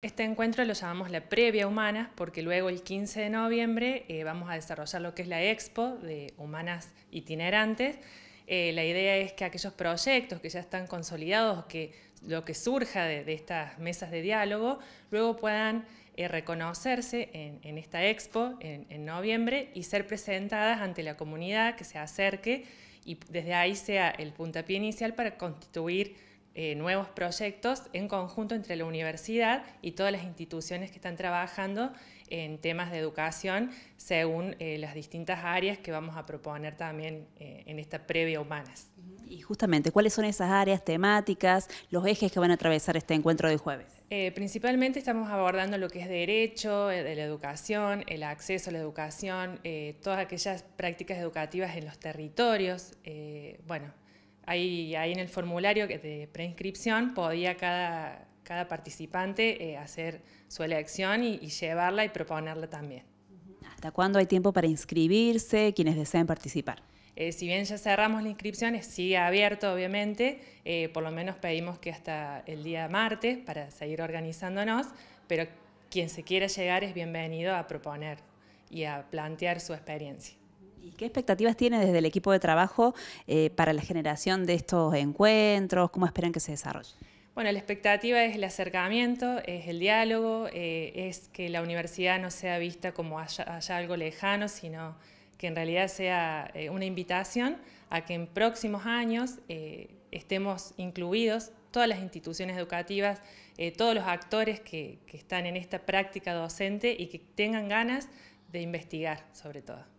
Este encuentro lo llamamos la previa Humanas porque luego el 15 de noviembre eh, vamos a desarrollar lo que es la expo de Humanas Itinerantes. Eh, la idea es que aquellos proyectos que ya están consolidados, que lo que surja de, estas mesas de diálogo, luego puedan eh, reconocerse en, esta expo en noviembre y ser presentadas ante la comunidad que se acerque y desde ahí sea el puntapié inicial para constituir eh, nuevos proyectos en conjunto entre la universidad y todas las instituciones que están trabajando en temas de educación según eh, las distintas áreas que vamos a proponer también eh, en esta previa Humanas. Y justamente, ¿cuáles son esas áreas temáticas, los ejes que van a atravesar este encuentro de jueves? principalmente estamos abordando lo que es derecho, de la educación, el acceso a la educación, todas aquellas prácticas educativas en los territorios, bueno, Ahí, en el formulario de preinscripción podía cada, participante eh, hacer su elección y, llevarla y proponerla también. ¿Hasta cuándo hay tiempo para inscribirse quienes deseen participar? Eh, si bien ya cerramos la inscripción, sigue abierto obviamente, eh, por lo menos pedimos que hasta el día martes para seguir organizándonos, pero quien se quiera llegar es bienvenido a proponer y a plantear su experiencia. ¿Y qué expectativas tiene desde el equipo de trabajo eh, para la generación de estos encuentros? ¿Cómo esperan que se desarrolle? Bueno, la expectativa es el acercamiento, es el diálogo, eh, es que la universidad no sea vista como algo lejano, sino que en realidad sea eh, una invitación a que en próximos años estemos incluidos todas las instituciones educativas, todos los actores que están en esta práctica docente y que tengan ganas de investigar sobre todo.